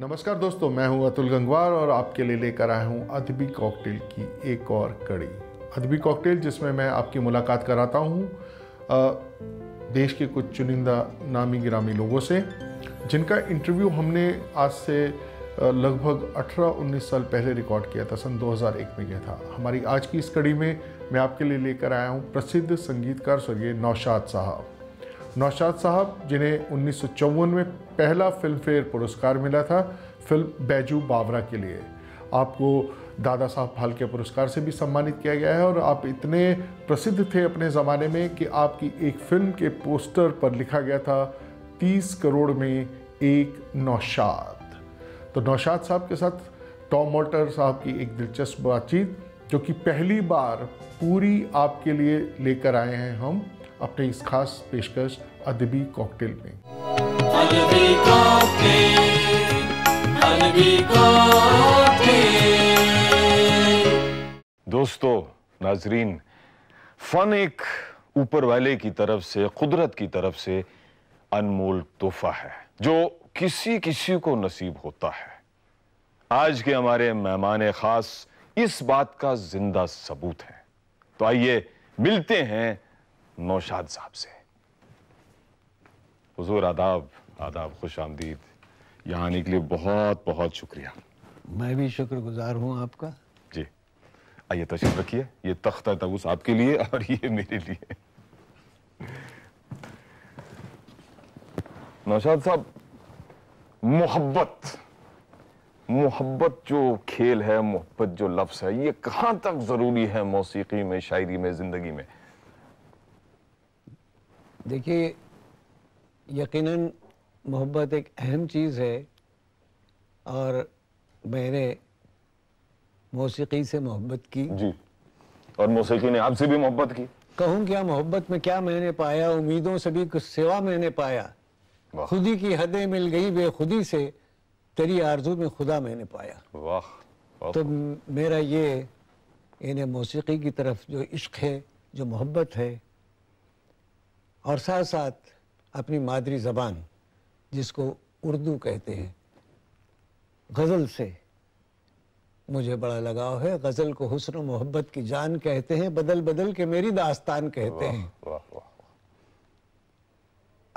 नमस्कार दोस्तों मैं हूं अतुल गंगवार और आपके लिए लेकर आया हूं अदबी कॉकटेल की एक और कड़ी अदबी कॉकटेल जिसमें मैं आपकी मुलाकात कराता हूं देश के कुछ चुनिंदा नामी गिरामी लोगों से जिनका इंटरव्यू हमने आज से लगभग 18-19 साल पहले रिकॉर्ड किया था सन 2001 में किया था हमारी आज की इस कड़ी में मैं आपके लिए लेकर आया हूँ प्रसिद्ध संगीतकार स्वर्गीय नौशाद साहब नौशाद साहब जिन्हें उन्नीस में पहला फिल्म फेयर पुरस्कार मिला था फिल्म बैजू बावरा के लिए आपको दादा साहब फालके पुरस्कार से भी सम्मानित किया गया है और आप इतने प्रसिद्ध थे अपने ज़माने में कि आपकी एक फिल्म के पोस्टर पर लिखा गया था तीस करोड़ में एक नौशाद तो नौशाद साहब के साथ टॉम मोटर साहब की एक दिलचस्प बातचीत जो कि पहली बार पूरी आपके लिए लेकर आए हैं हम अपने इस खास पेशकश अदबी कॉकटेल में दोस्तों नाजरीन फन एक ऊपर वाले की तरफ से कुदरत की तरफ से अनमोल तोहफा है जो किसी किसी को नसीब होता है आज के हमारे मेहमान खास इस बात का जिंदा सबूत है तो आइए मिलते हैं नौशाद साहब से हुजूर आदाब आदाब खुश आमदीद यहाँ आने के लिए बहुत बहुत शुक्रिया मैं भी शुक्रगुजार हूँ आपका जी आइए तशरीफ रखिए ये तख्त है तबूस आपके लिए और ये मेरे लिए नौशाद साहब मोहब्बत मोहब्बत जो खेल है मोहब्बत जो लफ्ज़ है ये कहाँ तक ज़रूरी है मौसीकी में शायरी में ज़िंदगी में देखिए यकीनन मोहब्बत एक अहम चीज़ है और मैंने मौसीकी से मोहब्बत की जी और मौसीकी ने आपसे भी मोहब्बत की कहूँ क्या मोहब्बत में क्या मैंने पाया उम्मीदों से भी कुछ सेवा मैंने पाया खुदी की हदें मिल गई बेखुदी से तेरी आरजू में खुदा मैंने पाया वाह तो मेरा ये इन्हें मौसीकी की तरफ जो इश्क है जो मोहब्बत है और साथ साथ अपनी मादरी ज़बान जिसको उर्दू कहते हैं गज़ल से मुझे बड़ा लगाव है गज़ल को हुसन मोहब्बत की जान कहते हैं बदल बदल के मेरी दास्तान कहते हैं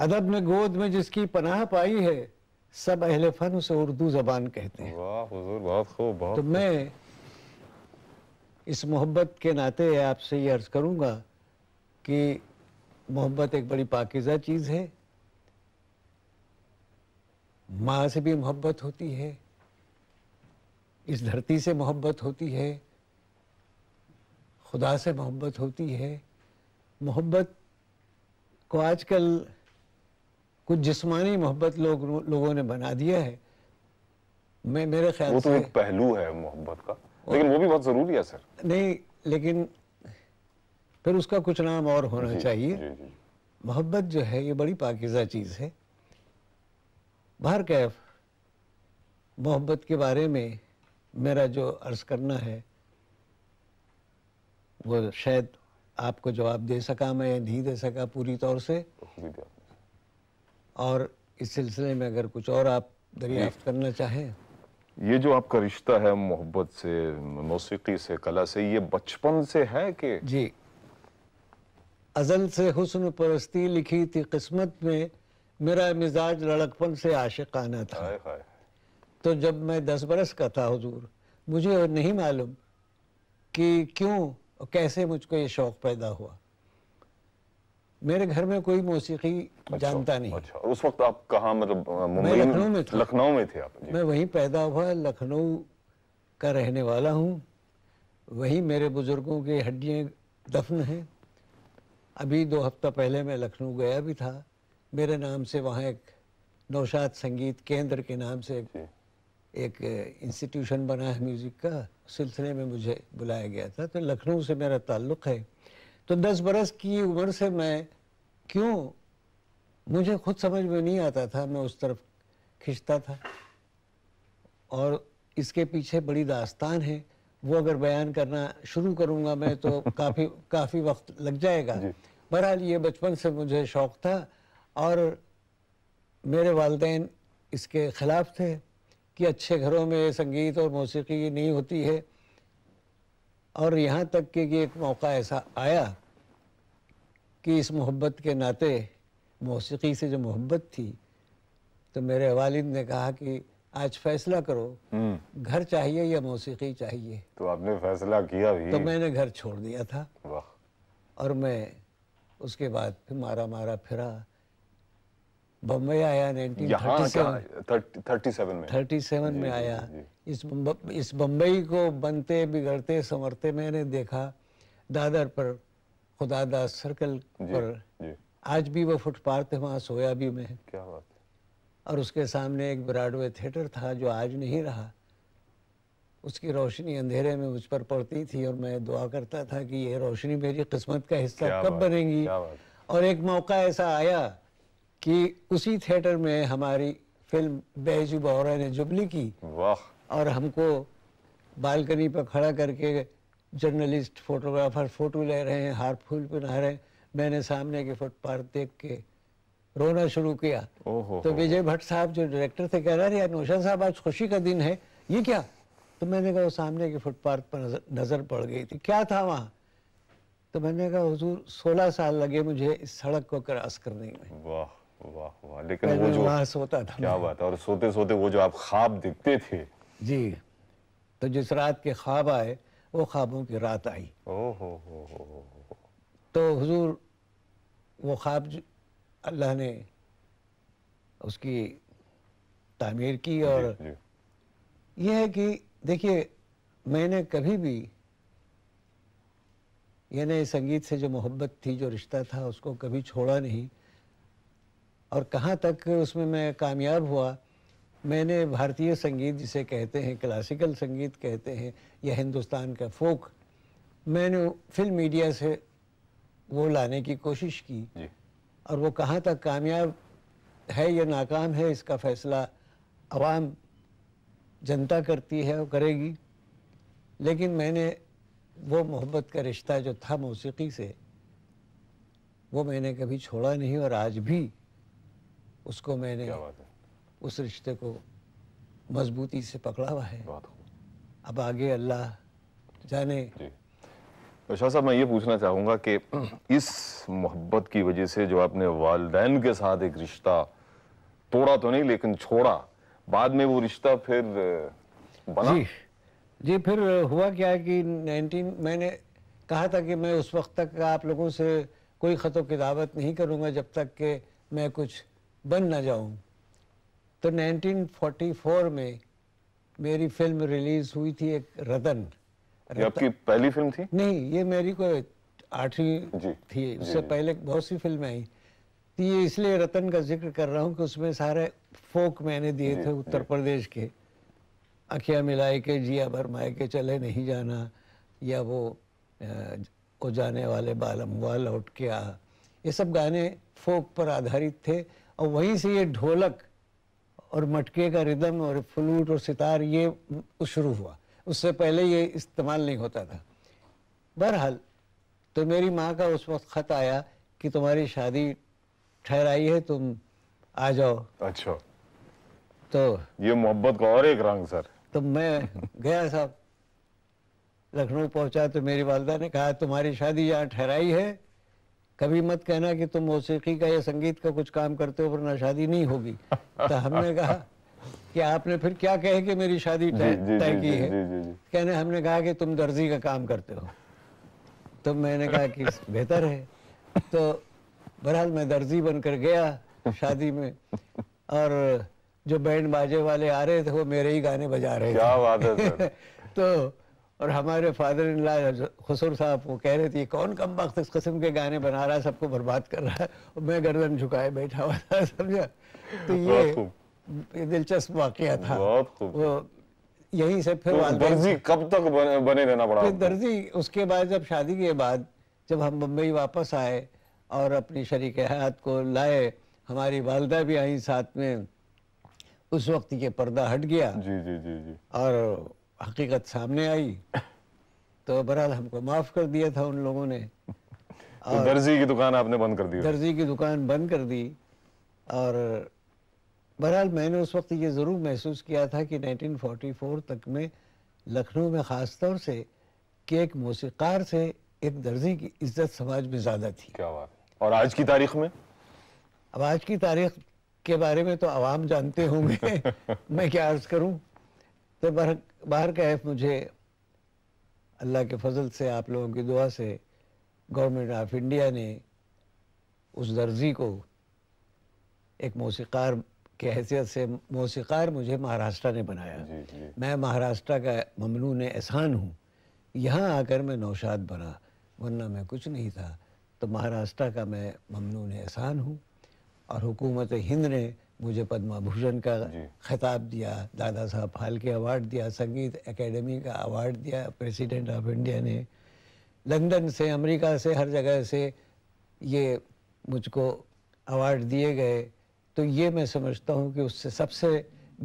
अदब ने गोद में जिसकी पनाह पाई है सब अहल फन उसे उर्दू जबान कहते हैं बहुत खूब तो मैं इस मोहब्बत के नाते आपसे ये अर्ज करूंगा कि मोहब्बत एक बड़ी पाकिजा चीज़ है माँ से भी मोहब्बत होती है इस धरती से मोहब्बत होती है खुदा से मोहब्बत होती है मोहब्बत को आजकल कुछ जिस्मानी मोहब्बत लोग लोगों ने बना दिया है मैं मेरे ख्याल वो तो एक पहलू है मोहब्बत का लेकिन वो भी बहुत ज़रूरी है सर नहीं लेकिन फिर उसका कुछ नाम और होना जी, चाहिए मोहब्बत जो है ये बड़ी पाकिजा चीज़ है बाहर कैफ मोहब्बत के बारे में मेरा जो अर्ज़ करना है वो शायद आपको जवाब दे सका मैं या नहीं दे सका पूरी तौर से और इस सिलसिले में अगर कुछ और आप दरियाफ्त करना चाहें ये जो आपका रिश्ता है मोहब्बत से मौसीकी से कला से ये बचपन से है कि जी अजल से हुसन परस्ती लिखी थी किस्मत में मेरा मिजाज लड़कपन से आशिकाना था हाय हाय तो जब मैं दस बरस का था हुजूर मुझे नहीं मालूम कि क्यों कैसे मुझको ये शौक़ पैदा हुआ मेरे घर में कोई मौसीकी अच्छा, जानता नहीं अच्छा उस वक्त आप कहाँ मतलब मुंबई लखनऊ में था लखनऊ में थे आप मैं वहीं पैदा हुआ लखनऊ का रहने वाला हूँ वहीं मेरे बुज़ुर्गों की हड्डियाँ दफन हैं अभी दो हफ्ता पहले मैं लखनऊ गया भी था मेरे नाम से वहाँ एक नौशाद संगीत केंद्र के नाम से एक इंस्टीट्यूशन बना है म्यूज़िक का सिलसिले में मुझे बुलाया गया था तो लखनऊ से मेरा ताल्लुक़ है तो दस बरस की उम्र से मैं क्यों मुझे खुद समझ में नहीं आता था मैं उस तरफ खिंचता था और इसके पीछे बड़ी दास्तान है वो अगर बयान करना शुरू करूँगा मैं तो काफ़ी काफ़ी वक्त लग जाएगा बहरहाल ये बचपन से मुझे शौक़ था और मेरे वालदेन इसके ख़िलाफ़ थे कि अच्छे घरों में संगीत और मौसीकी नहीं होती है और यहाँ तक कि एक मौका ऐसा आया कि इस मोहब्बत के नाते मौसीकी से जो मोहब्बत थी तो मेरे वालिद ने कहा कि आज फैसला करो हम्म। घर चाहिए या मौसीकी चाहिए तो आपने फैसला किया भी तो मैंने घर छोड़ दिया था और मैं उसके बाद फिर मारा मारा फिरा बम्बई आया 1937 थर्टी में थर्टी में, में आया इस इस बम्बई को बनते बिगड़ते संवरते मैंने देखा दादर पर खुदादास सर्कल पर आज भी वो फुटपाथ है वहाँ सोया भी में क्या बात और उसके सामने एक ब्रॉडवे थिएटर था जो आज नहीं रहा उसकी रोशनी अंधेरे में मुझ पर पड़ती थी और मैं दुआ करता था कि ये रोशनी मेरी किस्मत का हिस्सा कब बनेगी और एक मौका ऐसा आया कि उसी थिएटर में हमारी फिल्म बेजू बहरा ने जुबली की और हमको बालकनी पर खड़ा करके जर्नलिस्ट फोटोग्राफर फोटो ले रहे हैं हार फूल पहना रहे हैं मैंने सामने के फुटपाथ देख के रोना शुरू किया तो विजय भट्ट साहब जो डायरेक्टर थे कह रहे नौशाद साहब आज खुशी का दिन है ये क्या तो मैंने कहा वो सामने के फुटपाथ पर नजर, नजर पड़ गई थी क्या था वहाँ तो मैंने कहा हजूर सोलह साल लगे मुझे इस सड़क को क्रॉस करने में वाह वाह वाह लेकिन वो जो सोता था क्या बात और सोते सोते वो जो आप ख्वाब दिखते थे जी तो जिस रात के ख्वाब आए वो ख्वाबों की रात आई हो हो तो हुजूर वो ख्वाब अल्लाह ने उसकी तामीर की और यह है कि देखिए मैंने कभी भी यानी संगीत से जो मोहब्बत थी जो रिश्ता था उसको कभी छोड़ा नहीं और कहाँ तक उसमें मैं कामयाब हुआ मैंने भारतीय संगीत जिसे कहते हैं क्लासिकल संगीत कहते हैं या हिंदुस्तान का फोक मैंने फिल्म मीडिया से वो लाने की कोशिश की और वो कहाँ तक कामयाब है या नाकाम है इसका फैसला आवाम जनता करती है वो करेगी लेकिन मैंने वो मोहब्बत का रिश्ता जो था मौसीकी से वो मैंने कभी छोड़ा नहीं और आज भी उसको मैंने उस रिश्ते को मजबूती से पकड़ा हुआ है अब आगे अल्लाह जाने तो शाह साहब मैं ये पूछना चाहूँगा कि इस मोहब्बत की वजह से जो आपने वालदेन के साथ एक रिश्ता तोड़ा तो नहीं लेकिन छोड़ा बाद में वो रिश्ता फिर बना जी, जी फिर हुआ क्या है कि 19 मैंने कहा था कि मैं उस वक्त तक आप लोगों से कोई ख़तों की दावत नहीं करूँगा जब तक कि मैं कुछ बन ना जाऊँ तो 1944 में मेरी फिल्म रिलीज़ हुई थी एक रतन आपकी पहली फिल्म थी नहीं ये मेरी कोई आठवीं थी उससे पहले बहुत सी फिल्में आई तो ये इसलिए रतन का जिक्र कर रहा हूँ कि उसमें सारे फोक मैंने दिए थे उत्तर प्रदेश के अखिया मिलाए के जिया भरमाए के चले नहीं जाना या वो को जाने वाले बालम हुआ लौट के आ ये सब गाने फोक पर आधारित थे और वहीं से ये ढोलक और मटके का रिदम और फ्लूट और सितार ये शुरू हुआ उससे पहले ये इस्तेमाल नहीं होता था बहरहाल तो मेरी माँ का उस वक्त ख़त आया कि तुम्हारी शादी ठहराई है तुम आ जाओ अच्छा तो ये मोहब्बत का और एक रंग सर तो मैं गया साहब लखनऊ पहुंचा तो मेरी वालदा ने कहा तुम्हारी शादी यहाँ ठहराई है कभी मत कहना कि तुम मौसीकी का या संगीत का कुछ काम करते हो वरना शादी नहीं होगी तो हमने कहा कि आपने फिर क्या कहे कि मेरी शादी तय की है जी, जी, जी, कहने हमने कहा कि तुम दर्जी का काम करते हो तो मैंने कहा कि बेहतर है तो बहरहाल मैं दर्जी बनकर गया शादी में और जो बैंड बाजे वाले आ रहे थे वो मेरे ही गाने बजा रहे क्या बात है तो और हमारे फादर इन ला खसूर साहब वो कह रहे थे कौन कम वक्त इस कस्म के गाने बना रहा है सबको बर्बाद कर रहा है और मैं गर्दन झुकाए बैठा हुआ था समझा तो ये दिलचस्प वाक़ था वो यहीं से फिर तो दर्जी कब तक बने, बने रहना पड़ा फिर दर्जी उसके बाद जब शादी के बाद जब हम मुंबई वापस आए और अपनी शरीक हयात को लाए हमारी वालदा भी आई साथ में उस वक्त ये पर्दा हट गया जी जी जी जी और हकीकत सामने आई तो बहरहाल हमको माफ़ कर दिया था उन लोगों ने तो दर्जी की दुकान आपने बंद कर दी दर्जी की दुकान बंद कर दी और बहरहाल मैंने उस वक्त ये ज़रूर महसूस किया था कि 1944 तक में लखनऊ में ख़ास तौर से कि एक मौसीकार से एक दर्जी की इज्जत समाज में ज़्यादा थी क्या बात और आज की तारीख में अब आज की तारीख के बारे में तो आवाम जानते होंगे मैं क्या अर्ज़ करूं तो बाहर बाहर का मुझे अल्लाह के फजल से आप लोगों की दुआ से गवर्नमेंट ऑफ इंडिया ने उस दर्जी को एक मौसीकार की हैसियत से मौसीकार मुझे महाराष्ट्र ने बनाया जी, जी। मैं महाराष्ट्र का ममनून एहसान हूँ यहाँ आकर मैं नौशाद बना वरना मैं कुछ नहीं था तो महाराष्ट्र का मैं ममनून एहसान हूँ और हुकूमत हिंद ने मुझे पद्मा भूषण का खिताब दिया दादा साहब फालके अवार्ड दिया संगीत एकेडमी का अवार्ड दिया प्रेसिडेंट ऑफ इंडिया ने लंदन से अमेरिका से हर जगह से ये मुझको अवार्ड दिए गए तो ये मैं समझता हूँ कि उससे सबसे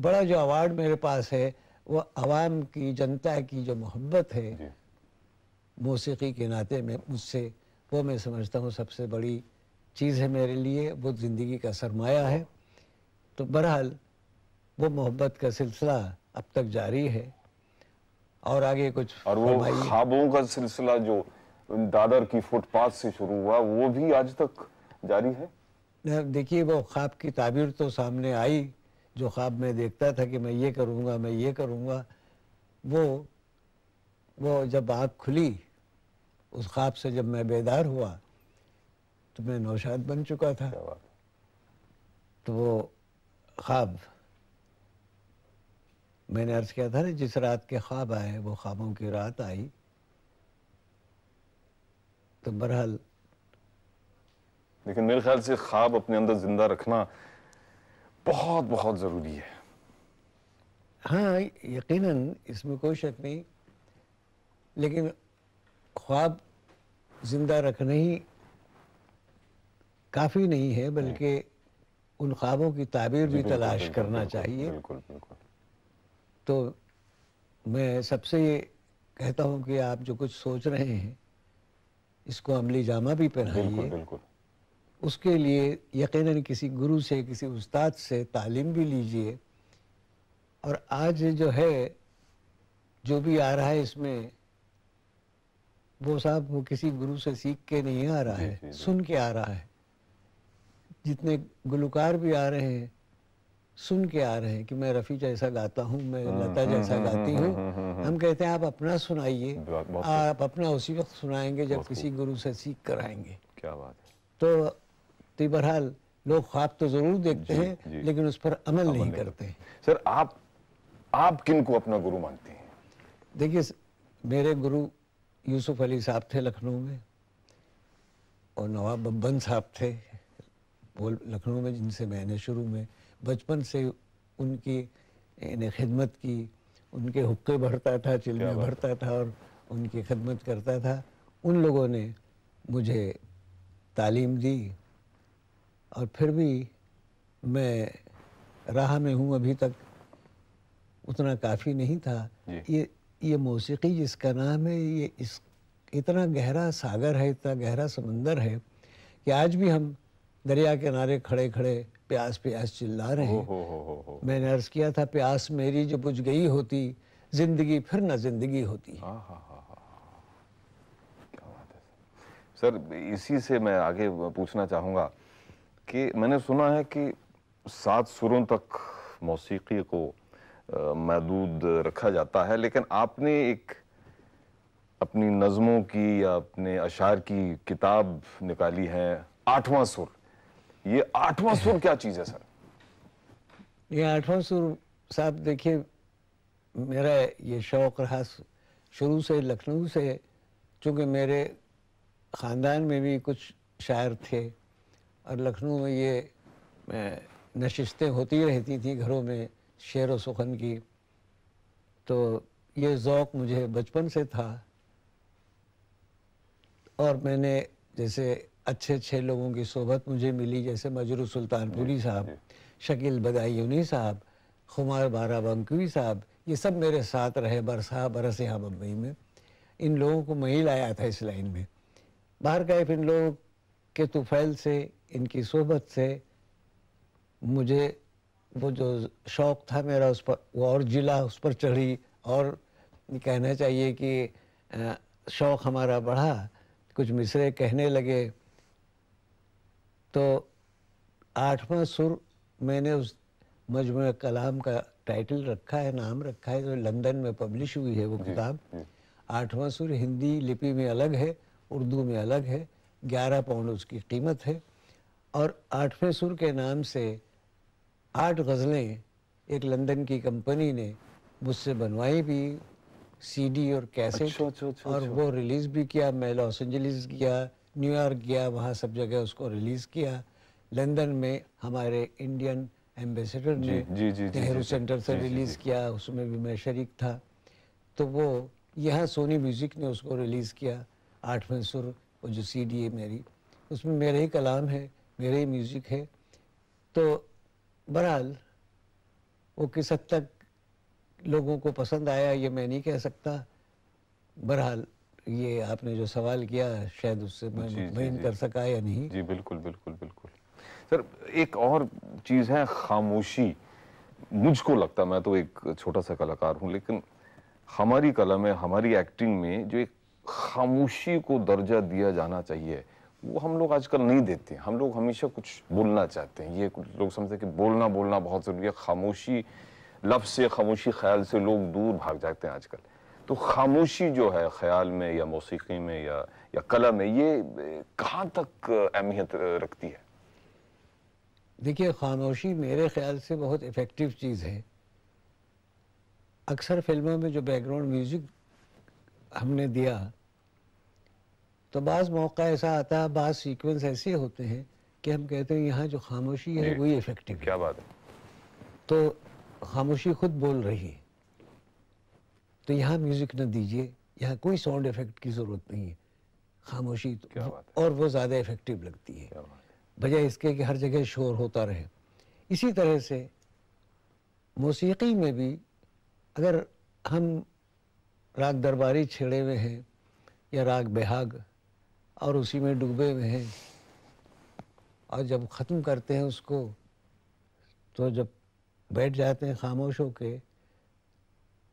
बड़ा जो अवार्ड मेरे पास है वो आवाम की जनता की जो मोहब्बत है मौसीकी के नाते में मुझसे वो मैं समझता हूँ सबसे बड़ी चीज़ है मेरे लिए वो ज़िंदगी का सरमाया है तो बहरहाल वो मोहब्बत का सिलसिला अब तक जारी है और आगे कुछ और वो ख्वाबों का सिलसिला जो दादर की फुटपाथ से शुरू हुआ वो भी आज तक जारी है देखिए वो ख्वाब की ताबीर तो सामने आई जो ख्वाब में देखता था कि मैं ये करूँगा मैं ये करूँगा वो वो जब आँख खुली उस ख्वाब से जब मैं बेदार हुआ तो मैं नौशाद बन चुका था तो वो ख्वाब मैंने अर्ज किया था ना जिस रात के ख्वाब आए वो ख्वाबों की रात आई तो बहरहाल लेकिन मेरे ख्याल से ख्वाब अपने अंदर जिंदा रखना बहुत बहुत ज़रूरी है हाँ यकीनन इसमें कोई शक नहीं लेकिन ख्वाब जिंदा रखना ही काफ़ी नहीं है बल्कि उन ख्वाबों की ताबीर भी तलाश करना चाहिए तो मैं सबसे ये कहता हूँ कि आप जो कुछ सोच रहे हैं इसको अमली जामा भी पहनाइए उसके लिए यकीनन किसी गुरु से किसी उस्ताद से तालीम भी लीजिए और आज जो है जो भी आ रहा है इसमें वो साहब वो किसी गुरु से सीख के नहीं आ रहा है सुन के आ रहा है जितने गुलकार भी आ रहे हैं सुन के आ रहे हैं कि मैं रफ़ी जैसा गाता हूँ मैं हम्म, लता हम्म, जैसा हम्म, गाती हूँ हम कहते हैं आप अपना सुनाइए आप अपना उसी वक्त सुनाएंगे जब किसी गुरु से सीख कर आएंगे क्या बात है तो तिबरहाल तो बहरहाल लोग ख्वाब तो ज़रूर देखते हैं लेकिन उस पर अमल नहीं करते सर आप आप किन को अपना गुरु मानते हैं देखिए मेरे गुरु यूसुफ अली साहब थे लखनऊ में और नवाब बब्बन साहब थे वो लखनऊ में जिनसे मैंने शुरू में बचपन से उनकी इन्हें खिदमत की उनके हुक्के भरता था चिल्ला भरता था और उनकी खिदमत करता था उन लोगों ने मुझे तालीम दी और फिर भी मैं राह में हूँ अभी तक उतना काफ़ी नहीं था ये ये मौसीकी जिसका नाम है ये इस इतना गहरा सागर है इतना गहरा समंदर है कि आज भी हम दरिया किनारे खड़े खड़े प्यास प्यास चिल्ला रहे हैं हो, हो, हो, मैंने अर्ज किया था प्यास मेरी जो बुझ गई होती जिंदगी फिर ना जिंदगी होती हा, हा, हा, सर इसी से मैं आगे पूछना चाहूंगा कि मैंने सुना है कि सात सुरों तक मौसीकी को महदूद रखा जाता है लेकिन आपने एक अपनी नज़मों की या अपने अशार की किताब निकाली है आठवां सुर ये आठवां सुर क्या चीज है सर ये आठवां सुर साहब देखिए मेरा ये शौक रहा शुरू से लखनऊ से चूँकि मेरे ख़ानदान में भी कुछ शायर थे और लखनऊ में ये नशिस्तें होती रहती थी घरों में शेर व सुखन की तो ये ज़ौक़ मुझे बचपन से था और मैंने जैसे अच्छे अच्छे लोगों की सोबत मुझे मिली जैसे मजरू सुल्तानपुरी साहब शकील बदायूनी साहब खुमार बारा बंकवी साहब ये सब मेरे साथ रहे बरसा बरस यहाँ बम्बई में इन लोगों को मही लाया था इस लाइन में बाहर का इन लोगों के तुफैल से इनकी सोबत से मुझे वो जो शौक़ था मेरा उस पर वो और जिला उस पर चढ़ी और कहना चाहिए कि शौक़ हमारा बढ़ा कुछ मिसरे कहने लगे तो आठवां सुर मैंने उस मजमु कलाम का टाइटल रखा है नाम रखा है जो लंदन में पब्लिश हुई है वो किताब आठवां सुर हिंदी लिपि में अलग है उर्दू में अलग है ग्यारह पाउंड उसकी कीमत है और आठवें सुर के नाम से आठ गज़लें एक लंदन की कंपनी ने मुझसे बनवाई भी सीडी और कैसेट अच्छो, अच्छो, अच्छो, और अच्छा। वो रिलीज़ भी किया मैं लॉस एंजलिस गया न्यूयॉर्क गया वहाँ सब जगह उसको रिलीज़ किया लंदन में हमारे इंडियन एम्बेसडर ने नेहरू सेंटर से रिलीज़ किया उसमें भी मैं शरीक था तो वो यहाँ सोनी म्यूज़िक ने उसको रिलीज़ किया आठवें सुर वो जो सीडी है मेरी उसमें मेरे ही कलाम है मेरे ही म्यूज़िक है तो बहरहाल वो किस हद तक लोगों को पसंद आया ये मैं नहीं कह सकता बहरहाल ये आपने जो सवाल किया शायद उससे मैं मुतमिन कर सका या नहीं जी बिल्कुल बिल्कुल बिल्कुल सर एक और चीज़ है खामोशी मुझको लगता मैं तो एक छोटा सा कलाकार हूँ लेकिन हमारी कला में हमारी एक्टिंग में जो एक खामोशी को दर्जा दिया जाना चाहिए वो हम लोग आजकल नहीं देते हैं हम लोग हमेशा कुछ बोलना चाहते हैं ये कुछ लोग समझते हैं कि बोलना बोलना बहुत ज़रूरी है खामोशी लफ्ज़ से खामोशी ख्याल से लोग दूर भाग जाते हैं आजकल तो खामोशी जो है ख्याल में या मौसीकी में या या कला में ये कहाँ तक अहमियत रखती है देखिए खामोशी मेरे ख्याल से बहुत इफ़ेक्टिव चीज़ है अक्सर फिल्मों में जो बैकग्राउंड म्यूज़िक हमने दिया तो बाज़ मौका ऐसा आता है बाज़ सीक्वेंस ऐसे होते हैं कि हम कहते हैं यहाँ जो खामोशी है वही इफ़ेक्टिव क्या बात है तो खामोशी खुद बोल रही है तो यहाँ म्यूज़िक ना दीजिए यहाँ कोई साउंड इफेक्ट की ज़रूरत नहीं है खामोशी तो और वो ज़्यादा इफेक्टिव लगती है बजाय इसके कि हर जगह शोर होता रहे इसी तरह से मौसीकी में भी अगर हम राग दरबारी छेड़े हुए हैं या राग बेहाग और उसी में डूबे हुए हैं और जब ख़त्म करते हैं उसको तो जब बैठ जाते हैं खामोश के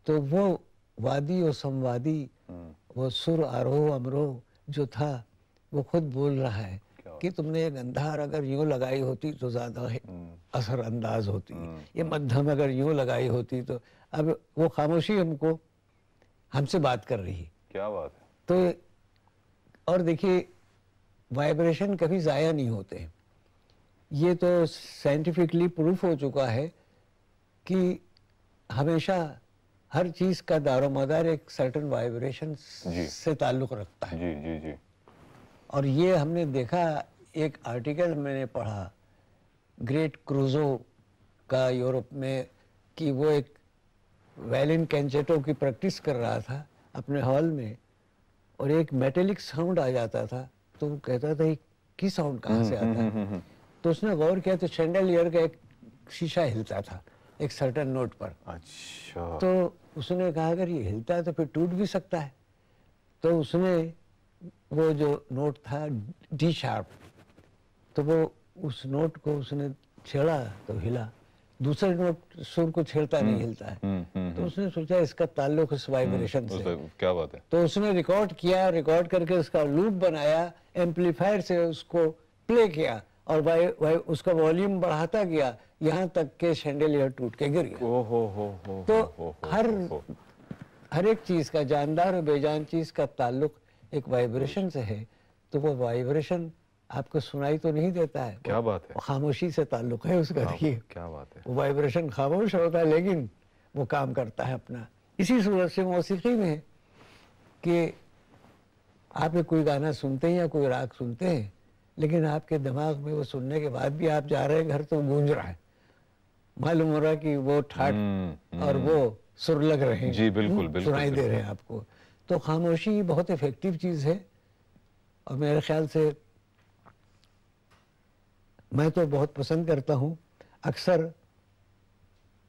तो वो वादी और संवादी हम्म। वो सुर आरोह अमरोह जो था वो खुद बोल रहा है कि तुमने एक अंधार अगर यूँ लगाई होती तो ज़्यादा हम्म। असर अंदाज होती हम्म, ये मध्यम अगर यूं लगाई होती तो अब वो खामोशी हमको हमसे बात कर रही क्या बात है तो और देखिए वाइब्रेशन कभी ज़ाया नहीं होते ये तो साइंटिफिकली प्रूफ हो चुका है कि हमेशा हर चीज का दारो मदार एक सर्टन वाइब्रेशन से ताल्लुक रखता है जी जी जी और ये हमने देखा एक आर्टिकल मैंने पढ़ा ग्रेट क्रूजो का यूरोप में कि वो एक वैलिन कैंसेटो की प्रैक्टिस कर रहा था अपने हॉल में और एक मेटेलिक साउंड आ जाता था तो वो कहता था कि साउंड कहाँ से आता है हम्म, हम्म, हम्म, तो उसने गौर किया तो शेंडल ईयर का एक शीशा हिलता था एक सर्टन नोट पर अच्छा तो उसने कहा अगर ये हिलता है तो फिर टूट भी सकता है तो उसने वो जो नोट था डी शार्प तो वो उस नोट को उसने छेड़ा तो हिला दूसरे नोट सुर को छेड़ता नहीं हम्म, हिलता है हुँ, हम्म, हुँ, हम्म, तो उसने सोचा इसका ताल्लुक उस वाइब्रेशन से क्या बात है तो उसने रिकॉर्ड किया रिकॉर्ड करके उसका लूप बनाया एम्पलीफायर से उसको प्ले किया और वाई, वाई उसका वॉल्यूम बढ़ाता गया यहाँ तक के सैंडल टूट के गिर गया ओ हो हो हो तो हो, हो, हर हो, हर एक चीज का जानदार और बेजान चीज का ताल्लुक एक वाइब्रेशन से है तो वो वाइब्रेशन आपको सुनाई तो नहीं देता है क्या बात है खामोशी से ताल्लुक है उसका देखिए क्या बात है वो वाइब्रेशन खामोश होता है लेकिन वो काम करता है अपना इसी सूरत से मौसीकी में कि आप ये कोई गाना सुनते हैं या कोई राग सुनते हैं लेकिन आपके दिमाग में वो सुनने के बाद भी आप जा रहे हैं घर तो गूंज रहा है मालूम हो रहा कि वो ठाट हम्म, और हम्म। वो सुर लग रहे हैं जी बिल्कुल हम्म, बिल्कुल सुनाई दे रहे हैं आपको तो खामोशी बहुत इफेक्टिव चीज़ है और मेरे ख्याल से मैं तो बहुत पसंद करता हूँ अक्सर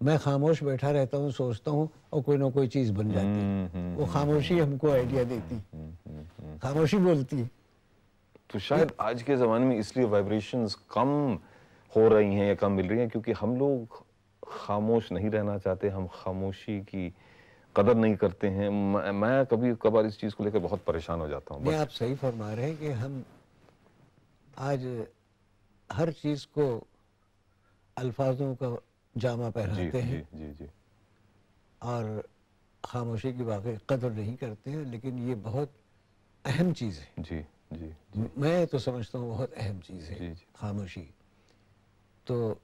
मैं खामोश बैठा रहता हूँ सोचता हूँ और कोई ना कोई चीज़ बन जाती है वो खामोशी हमको आइडिया देती खामोशी बोलती तो शायद आज के ज़माने में इसलिए वाइब्रेशंस कम हो रही हैं या कम मिल रही हैं क्योंकि हम लोग खामोश नहीं रहना चाहते हम खामोशी की कदर नहीं करते हैं मैं, मैं कभी कभार इस चीज़ को लेकर बहुत परेशान हो जाता हूँ आप सही फरमा रहे हैं कि हम आज हर चीज़ को अल्फाजों का जामा पहनाते हैं जी जी और खामोशी की वाकई कदर नहीं करते हैं लेकिन ये बहुत अहम चीज़ है जी जी, जी मैं तो समझता हूँ बहुत अहम चीज़ है जी, जी। खामोशी तो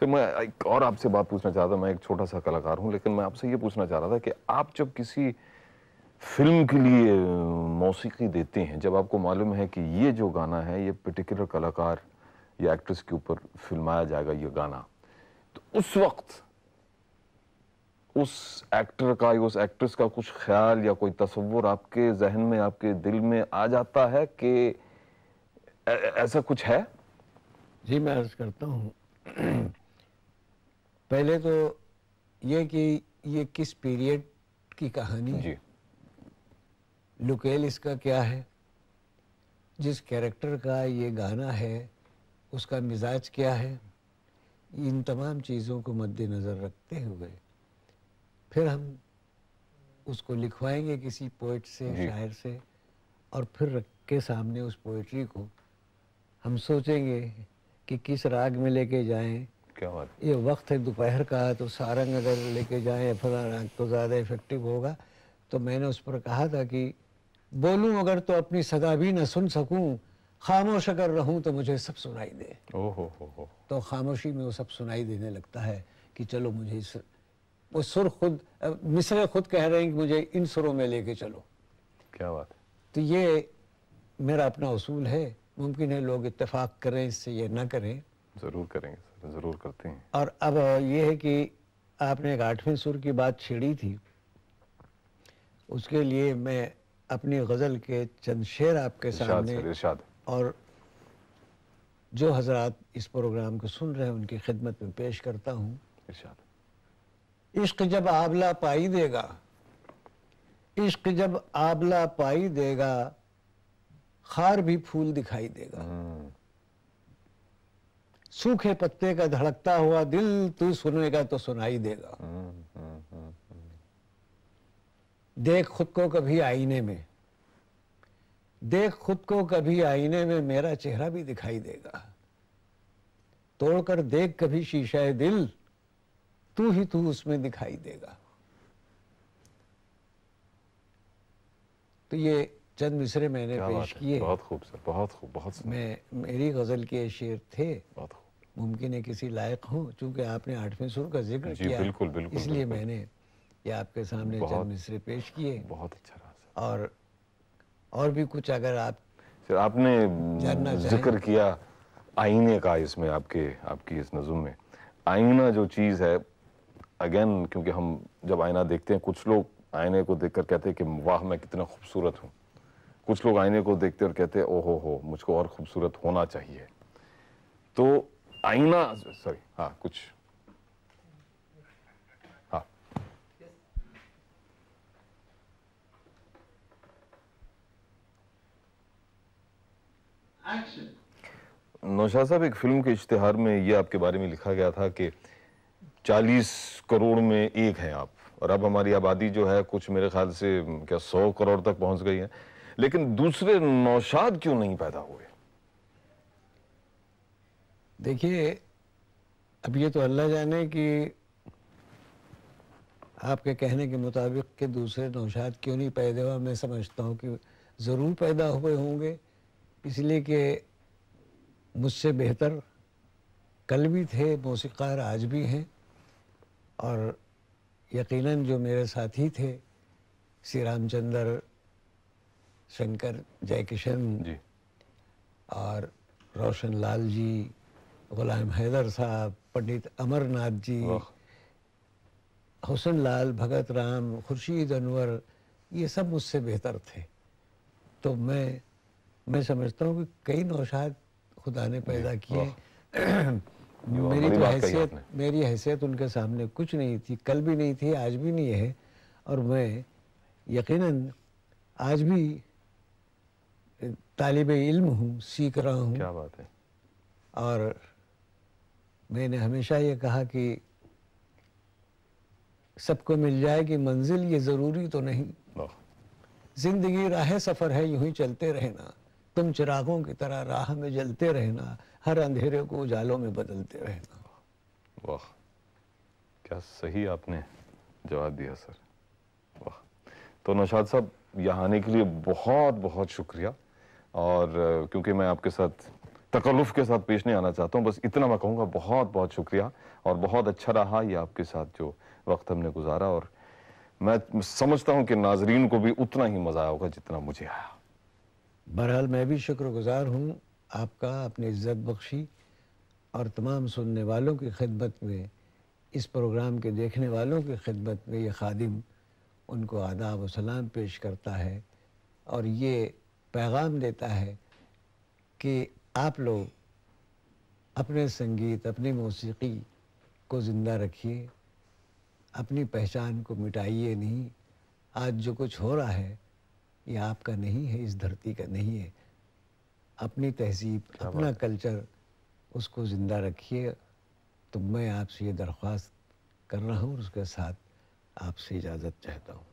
सर मैं एक और आपसे बात पूछना चाहता मैं एक छोटा सा कलाकार हूँ लेकिन मैं आपसे ये पूछना चाह रहा था कि आप जब किसी फिल्म के लिए मौसीकी देते हैं जब आपको मालूम है कि ये जो गाना है ये पर्टिकुलर कलाकार या एक्ट्रेस के ऊपर फिल्माया जाएगा ये गाना तो उस वक्त उस एक्टर का या उस एक्ट्रेस का कुछ ख्याल या कोई तस्वुर आपके जहन में आपके दिल में आ जाता है कि ऐसा कुछ है जी मैं अर्ज़ करता हूँ पहले तो ये कि ये किस पीरियड की कहानी जी लुकेल इसका क्या है जिस कैरेक्टर का ये गाना है उसका मिजाज क्या है इन तमाम चीज़ों को मद्देनज़र रखते हुए फिर हम उसको लिखवाएंगे किसी पोइट से शायर से और फिर रख के सामने उस पोइट्री को हम सोचेंगे कि किस राग में लेके जाएं क्या बात ये वक्त है दोपहर का तो सारंग अगर लेके जाएं फला राग तो ज़्यादा इफेक्टिव होगा तो मैंने उस पर कहा था कि बोलूं अगर तो अपनी सदा भी न सुन सकूं खामोश अगर रहूं तो मुझे सब सुनाई दे ओहो हो हो तो खामोशी में वो सब सुनाई देने लगता है कि चलो मुझे इस वो सुर खुद मिसरे खुद कह रहे हैं कि मुझे इन सुरों में लेके चलो क्या बात तो ये मेरा अपना उसूल है मुमकिन है लोग इतफाक करें इससे ये ना करें ज़रूर करेंगे सर ज़रूर करते हैं और अब ये है कि आपने एक आठवें सुर की बात छेड़ी थी उसके लिए मैं अपनी गज़ल के चंद शेर आपके सामने और जो हजरत इस प्रोग्राम को सुन रहे हैं उनकी खिदमत में पेश करता हूँ इश्क जब आबला पाई देगा इश्क जब आबला पाई देगा खार भी फूल दिखाई देगा सूखे पत्ते का धड़कता हुआ दिल तू सुनेगा तो सुनाई देगा देख खुद को कभी आईने में देख खुद को कभी आईने में मेरा चेहरा भी दिखाई देगा तोड़कर देख कभी शीशा है दिल तू ही तू उसमें दिखाई देगा तो ये चंद मिसरे मैंने पेश किए बहुत खूब सर बहुत खूब बहुत मैं मेरी गज़ल के शेर थे बहुत मुमकिन है किसी लायक हूँ चूंकि आपने आठवें सुर का जिक्र किया बिल्कुल बिल्कुल इसलिए मैंने ये आपके सामने चंद मिसरे पेश किए बहुत अच्छा रहा और और भी कुछ अगर आप सर आपने जिक्र किया आईने का इसमें आपके आपकी इस नज़म में आईना जो चीज़ है अगेन क्योंकि हम जब आईना देखते हैं कुछ लोग आईने को देखकर कहते हैं कि वाह मैं कितना खूबसूरत हूँ कुछ लोग आईने को देखते और कहते ओहो हो मुझको और खूबसूरत होना चाहिए तो आईना सॉरी हाँ कुछ हाँ नौशाद साहब एक फिल्म के इश्तेहार में यह आपके बारे में लिखा गया था कि 40 करोड़ में एक हैं आप और अब हमारी आबादी जो है कुछ मेरे ख्याल से क्या 100 करोड़ तक पहुंच गई है लेकिन दूसरे नौशाद क्यों नहीं पैदा हुए देखिए अब ये तो अल्लाह जाने कि आपके कहने के मुताबिक के दूसरे नौशाद क्यों नहीं पैदा हुआ मैं समझता हूँ कि ज़रूर पैदा हुए होंगे इसलिए कि मुझसे बेहतर कल भी थे मौसीकार आज भी हैं और यकीनन जो मेरे साथी थे श्री रामचंद्र शंकर जयकिशन और रोशन लाल जी गुलाम हैदर साहब पंडित अमरनाथ जी हुसन लाल भगत राम खुर्शीद अनवर ये सब मुझसे बेहतर थे तो मैं मैं समझता हूँ कि कई नौशाद खुदा ने पैदा किए मेरी तो हैसियत मेरी हैसियत उनके सामने कुछ नहीं थी कल भी नहीं थी आज भी नहीं है और मैं यकीनन आज भी तालब इल्म हूँ सीख रहा हूँ क्या बात है और मैंने हमेशा ये कहा कि सबको मिल जाए कि मंजिल ये ज़रूरी तो नहीं जिंदगी राह सफ़र है यूं ही चलते रहना तुम चिरागों की तरह राह में जलते रहना हर अंधेरे को उजालों में बदलते रहना वाह क्या सही आपने जवाब दिया सर वाह तो नौशाद साहब यहाँ आने के लिए बहुत बहुत शुक्रिया और क्योंकि मैं आपके साथ तकल्लुफ़ के साथ पेश नहीं आना चाहता हूँ बस इतना मैं कहूँगा बहुत बहुत शुक्रिया और बहुत अच्छा रहा ये आपके साथ जो वक्त हमने गुजारा और मैं समझता हूँ कि नाजरीन को भी उतना ही मज़ा आया होगा जितना मुझे आया बहरहाल मैं भी शुक्रगुजार हूँ आपका अपनी इज़्ज़त बख्शी और तमाम सुनने वालों की खिदमत में इस प्रोग्राम के देखने वालों की खिदमत में ये खादिम उनको आदाब सलाम पेश करता है और ये पैगाम देता है कि आप लोग अपने संगीत अपनी मौसीकी को ज़िंदा रखिए अपनी पहचान को मिटाइए नहीं आज जो कुछ हो रहा है ये आपका नहीं है इस धरती का नहीं है अपनी तहजीब अपना कल्चर उसको ज़िंदा रखिए तो मैं आपसे ये दरख्वास्त कर रहा हूँ उसके साथ आपसे इजाज़त चाहता हूँ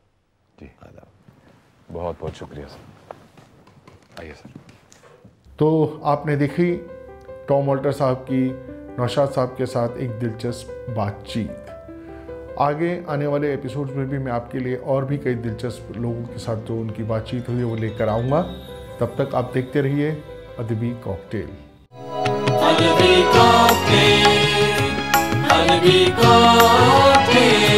जी आदाब बहुत बहुत शुक्रिया सर आइए सर तो आपने देखी टॉम वॉल्टर साहब की नौशाद साहब के साथ एक दिलचस्प बातचीत आगे आने वाले एपिसोड्स में भी मैं आपके लिए और भी कई दिलचस्प लोगों के साथ जो उनकी बातचीत हुई वो लेकर आऊँगा तब तक आप देखते रहिए अदबी कॉकटेल अदबी कॉकटेल अदबी कॉकटेल